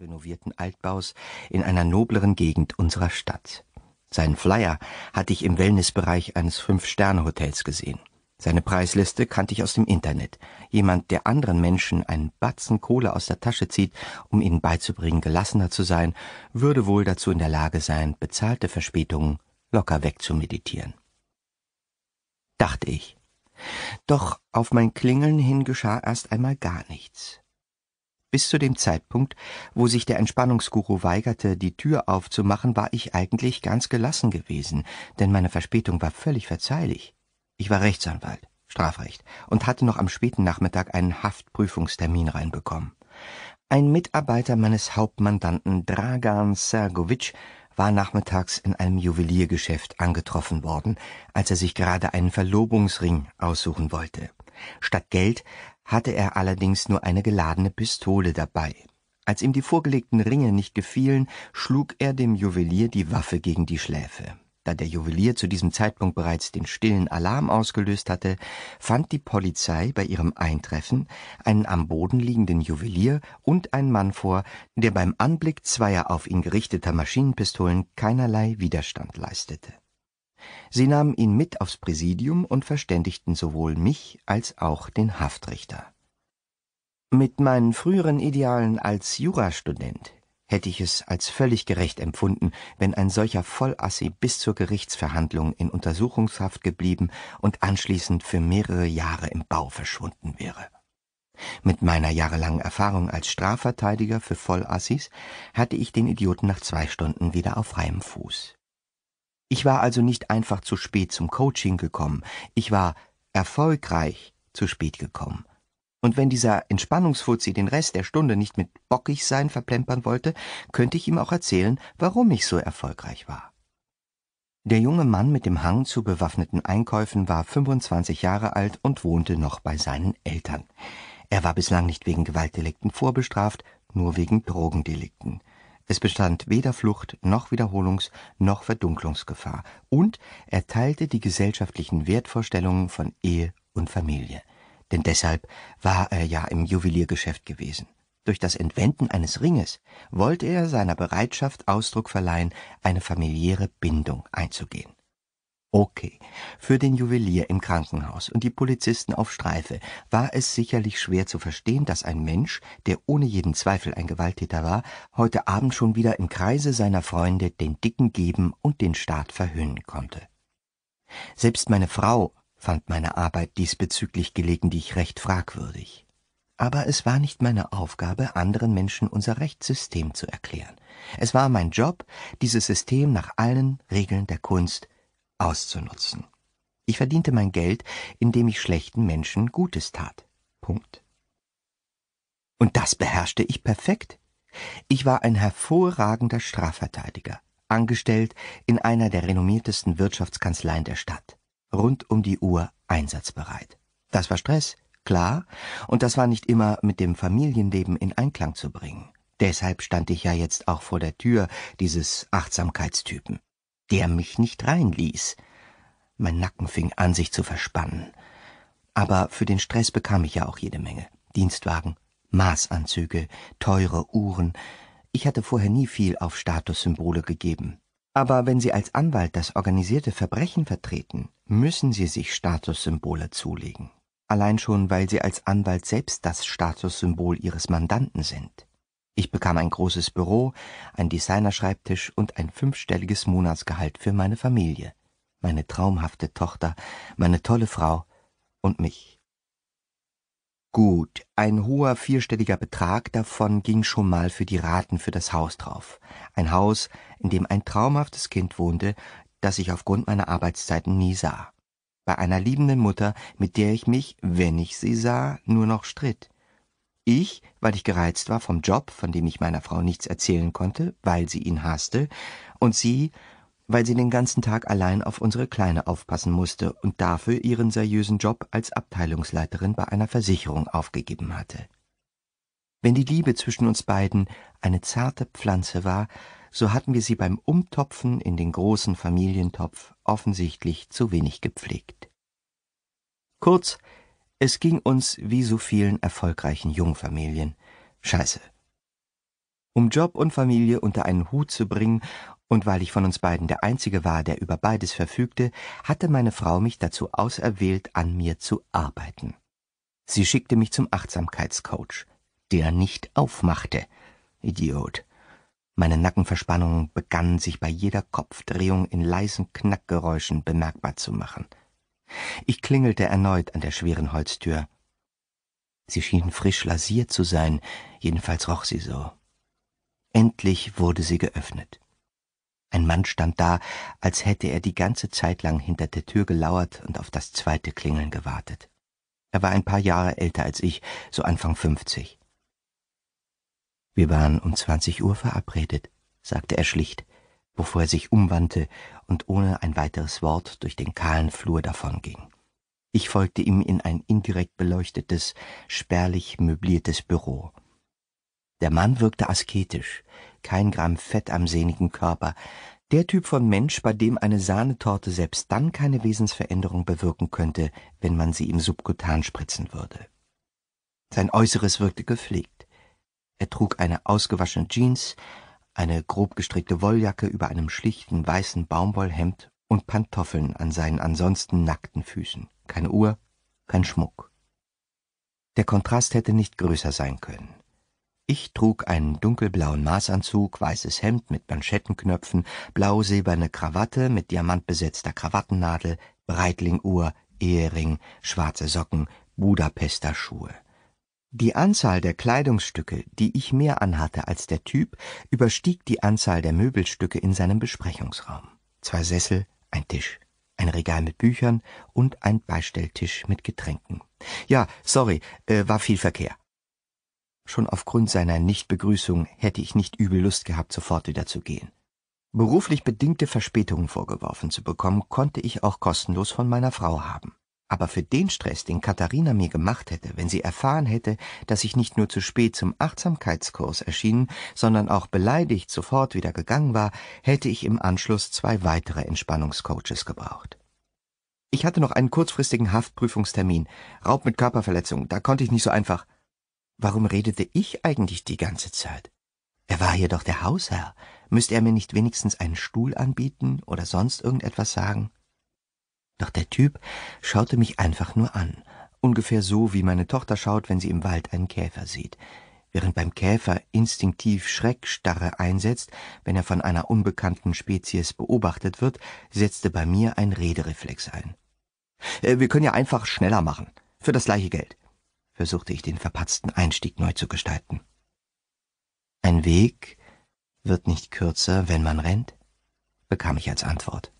renovierten Altbaus in einer nobleren Gegend unserer Stadt. Seinen Flyer hatte ich im Wellnessbereich eines Fünf-Sterne-Hotels gesehen. Seine Preisliste kannte ich aus dem Internet. Jemand, der anderen Menschen einen Batzen Kohle aus der Tasche zieht, um ihnen beizubringen, gelassener zu sein, würde wohl dazu in der Lage sein, bezahlte Verspätungen locker wegzumeditieren. Dachte ich. Doch auf mein Klingeln hin geschah erst einmal gar nichts. Bis zu dem Zeitpunkt, wo sich der Entspannungsguru weigerte, die Tür aufzumachen, war ich eigentlich ganz gelassen gewesen, denn meine Verspätung war völlig verzeihlich. Ich war Rechtsanwalt, Strafrecht, und hatte noch am späten Nachmittag einen Haftprüfungstermin reinbekommen. Ein Mitarbeiter meines Hauptmandanten Dragan Sergovic war nachmittags in einem Juweliergeschäft angetroffen worden, als er sich gerade einen Verlobungsring aussuchen wollte. Statt Geld hatte er allerdings nur eine geladene Pistole dabei. Als ihm die vorgelegten Ringe nicht gefielen, schlug er dem Juwelier die Waffe gegen die Schläfe. Da der Juwelier zu diesem Zeitpunkt bereits den stillen Alarm ausgelöst hatte, fand die Polizei bei ihrem Eintreffen einen am Boden liegenden Juwelier und einen Mann vor, der beim Anblick zweier auf ihn gerichteter Maschinenpistolen keinerlei Widerstand leistete. Sie nahmen ihn mit aufs Präsidium und verständigten sowohl mich als auch den Haftrichter. Mit meinen früheren Idealen als Jurastudent hätte ich es als völlig gerecht empfunden, wenn ein solcher Vollassi bis zur Gerichtsverhandlung in Untersuchungshaft geblieben und anschließend für mehrere Jahre im Bau verschwunden wäre. Mit meiner jahrelangen Erfahrung als Strafverteidiger für Vollassis hatte ich den Idioten nach zwei Stunden wieder auf freiem Fuß. Ich war also nicht einfach zu spät zum Coaching gekommen, ich war erfolgreich zu spät gekommen. Und wenn dieser Entspannungsfuzzi den Rest der Stunde nicht mit bockig sein verplempern wollte, könnte ich ihm auch erzählen, warum ich so erfolgreich war. Der junge Mann mit dem Hang zu bewaffneten Einkäufen war 25 Jahre alt und wohnte noch bei seinen Eltern. Er war bislang nicht wegen Gewaltdelikten vorbestraft, nur wegen Drogendelikten. Es bestand weder Flucht noch Wiederholungs- noch Verdunklungsgefahr, und er teilte die gesellschaftlichen Wertvorstellungen von Ehe und Familie. Denn deshalb war er ja im Juweliergeschäft gewesen. Durch das Entwenden eines Ringes wollte er seiner Bereitschaft Ausdruck verleihen, eine familiäre Bindung einzugehen Okay, für den Juwelier im Krankenhaus und die Polizisten auf Streife war es sicherlich schwer zu verstehen, dass ein Mensch, der ohne jeden Zweifel ein Gewalttäter war, heute Abend schon wieder im Kreise seiner Freunde den Dicken geben und den Staat verhöhnen konnte. Selbst meine Frau fand meine Arbeit diesbezüglich gelegentlich recht fragwürdig. Aber es war nicht meine Aufgabe, anderen Menschen unser Rechtssystem zu erklären. Es war mein Job, dieses System nach allen Regeln der Kunst auszunutzen. Ich verdiente mein Geld, indem ich schlechten Menschen Gutes tat. Punkt. Und das beherrschte ich perfekt. Ich war ein hervorragender Strafverteidiger, angestellt in einer der renommiertesten Wirtschaftskanzleien der Stadt, rund um die Uhr einsatzbereit. Das war Stress, klar, und das war nicht immer mit dem Familienleben in Einklang zu bringen. Deshalb stand ich ja jetzt auch vor der Tür dieses Achtsamkeitstypen der mich nicht reinließ. Mein Nacken fing an, sich zu verspannen. Aber für den Stress bekam ich ja auch jede Menge. Dienstwagen, Maßanzüge, teure Uhren. Ich hatte vorher nie viel auf Statussymbole gegeben. Aber wenn Sie als Anwalt das organisierte Verbrechen vertreten, müssen Sie sich Statussymbole zulegen. Allein schon, weil Sie als Anwalt selbst das Statussymbol Ihres Mandanten sind. Ich bekam ein großes Büro, ein Designerschreibtisch und ein fünfstelliges Monatsgehalt für meine Familie, meine traumhafte Tochter, meine tolle Frau und mich. Gut, ein hoher vierstelliger Betrag davon ging schon mal für die Raten für das Haus drauf. Ein Haus, in dem ein traumhaftes Kind wohnte, das ich aufgrund meiner Arbeitszeiten nie sah. Bei einer liebenden Mutter, mit der ich mich, wenn ich sie sah, nur noch stritt ich, weil ich gereizt war vom Job, von dem ich meiner Frau nichts erzählen konnte, weil sie ihn hasste, und sie, weil sie den ganzen Tag allein auf unsere Kleine aufpassen musste und dafür ihren seriösen Job als Abteilungsleiterin bei einer Versicherung aufgegeben hatte. Wenn die Liebe zwischen uns beiden eine zarte Pflanze war, so hatten wir sie beim Umtopfen in den großen Familientopf offensichtlich zu wenig gepflegt. Kurz, es ging uns wie so vielen erfolgreichen Jungfamilien. Scheiße. Um Job und Familie unter einen Hut zu bringen, und weil ich von uns beiden der Einzige war, der über beides verfügte, hatte meine Frau mich dazu auserwählt, an mir zu arbeiten. Sie schickte mich zum Achtsamkeitscoach, der nicht aufmachte. Idiot. Meine Nackenverspannungen begannen sich bei jeder Kopfdrehung in leisen Knackgeräuschen bemerkbar zu machen. Ich klingelte erneut an der schweren Holztür. Sie schien frisch lasiert zu sein, jedenfalls roch sie so. Endlich wurde sie geöffnet. Ein Mann stand da, als hätte er die ganze Zeit lang hinter der Tür gelauert und auf das zweite Klingeln gewartet. Er war ein paar Jahre älter als ich, so Anfang fünfzig. Wir waren um zwanzig Uhr verabredet, sagte er schlicht bevor er sich umwandte und ohne ein weiteres Wort durch den kahlen Flur davonging. Ich folgte ihm in ein indirekt beleuchtetes, spärlich möbliertes Büro. Der Mann wirkte asketisch, kein Gramm Fett am sehnigen Körper, der Typ von Mensch, bei dem eine Sahnetorte selbst dann keine Wesensveränderung bewirken könnte, wenn man sie ihm subkutan spritzen würde. Sein Äußeres wirkte gepflegt. Er trug eine ausgewaschene Jeans eine grob gestrickte Wolljacke über einem schlichten weißen Baumwollhemd und Pantoffeln an seinen ansonsten nackten Füßen. Keine Uhr, kein Schmuck. Der Kontrast hätte nicht größer sein können. Ich trug einen dunkelblauen Maßanzug, weißes Hemd mit Manschettenknöpfen, blau-silberne Krawatte mit diamantbesetzter Krawattennadel, Breitlinguhr, Ehering, schwarze Socken, Budapester Schuhe. Die Anzahl der Kleidungsstücke, die ich mehr anhatte als der Typ, überstieg die Anzahl der Möbelstücke in seinem Besprechungsraum. Zwei Sessel, ein Tisch, ein Regal mit Büchern und ein Beistelltisch mit Getränken. Ja, sorry, äh, war viel Verkehr. Schon aufgrund seiner Nichtbegrüßung hätte ich nicht übel Lust gehabt, sofort wieder zu gehen. Beruflich bedingte Verspätungen vorgeworfen zu bekommen, konnte ich auch kostenlos von meiner Frau haben. Aber für den Stress, den Katharina mir gemacht hätte, wenn sie erfahren hätte, dass ich nicht nur zu spät zum Achtsamkeitskurs erschienen, sondern auch beleidigt sofort wieder gegangen war, hätte ich im Anschluss zwei weitere Entspannungscoaches gebraucht. Ich hatte noch einen kurzfristigen Haftprüfungstermin, Raub mit Körperverletzung, da konnte ich nicht so einfach. Warum redete ich eigentlich die ganze Zeit? Er war hier doch der Hausherr. Müsste er mir nicht wenigstens einen Stuhl anbieten oder sonst irgendetwas sagen? Doch der Typ schaute mich einfach nur an, ungefähr so, wie meine Tochter schaut, wenn sie im Wald einen Käfer sieht. Während beim Käfer instinktiv Schreckstarre einsetzt, wenn er von einer unbekannten Spezies beobachtet wird, setzte bei mir ein Redereflex ein. Äh, wir können ja einfach schneller machen. Für das gleiche Geld. Versuchte ich den verpatzten Einstieg neu zu gestalten. Ein Weg wird nicht kürzer, wenn man rennt, bekam ich als Antwort.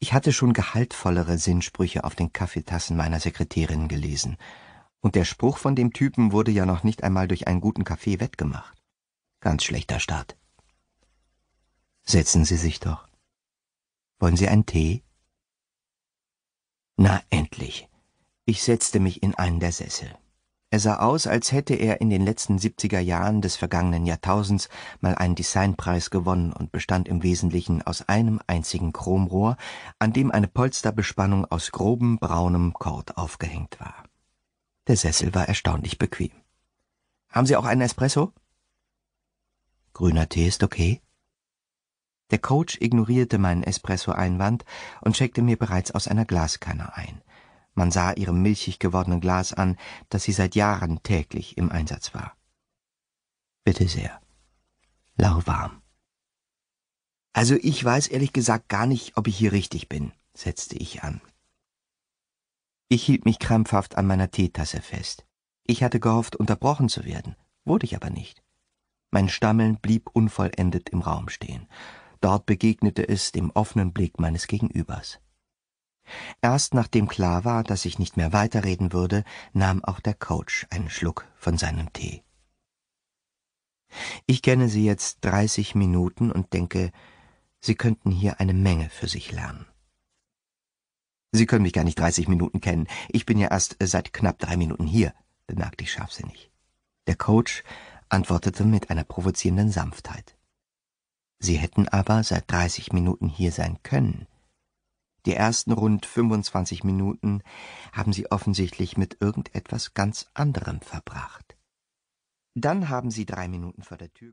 Ich hatte schon gehaltvollere Sinnsprüche auf den Kaffeetassen meiner Sekretärin gelesen, und der Spruch von dem Typen wurde ja noch nicht einmal durch einen guten Kaffee wettgemacht. Ganz schlechter Start. Setzen Sie sich doch. Wollen Sie einen Tee? Na endlich. Ich setzte mich in einen der Sessel. Er sah aus, als hätte er in den letzten 70er Jahren des vergangenen Jahrtausends mal einen Designpreis gewonnen und bestand im Wesentlichen aus einem einzigen Chromrohr, an dem eine Polsterbespannung aus grobem braunem Kord aufgehängt war. Der Sessel war erstaunlich bequem. Haben Sie auch einen Espresso? Grüner Tee ist okay. Der Coach ignorierte meinen Espresso-Einwand und schenkte mir bereits aus einer Glaskanne ein. Man sah ihrem milchig gewordenen Glas an, dass sie seit Jahren täglich im Einsatz war. Bitte sehr. Lauwarm. Also ich weiß ehrlich gesagt gar nicht, ob ich hier richtig bin, setzte ich an. Ich hielt mich krampfhaft an meiner Teetasse fest. Ich hatte gehofft, unterbrochen zu werden, wurde ich aber nicht. Mein Stammeln blieb unvollendet im Raum stehen. Dort begegnete es dem offenen Blick meines Gegenübers. Erst nachdem klar war, dass ich nicht mehr weiterreden würde, nahm auch der Coach einen Schluck von seinem Tee. Ich kenne Sie jetzt dreißig Minuten und denke, Sie könnten hier eine Menge für sich lernen. Sie können mich gar nicht dreißig Minuten kennen. Ich bin ja erst äh, seit knapp drei Minuten hier, bemerkte ich scharfsinnig. Der Coach antwortete mit einer provozierenden Sanftheit. Sie hätten aber seit dreißig Minuten hier sein können. Die ersten rund 25 Minuten haben sie offensichtlich mit irgendetwas ganz anderem verbracht. Dann haben sie drei Minuten vor der Tür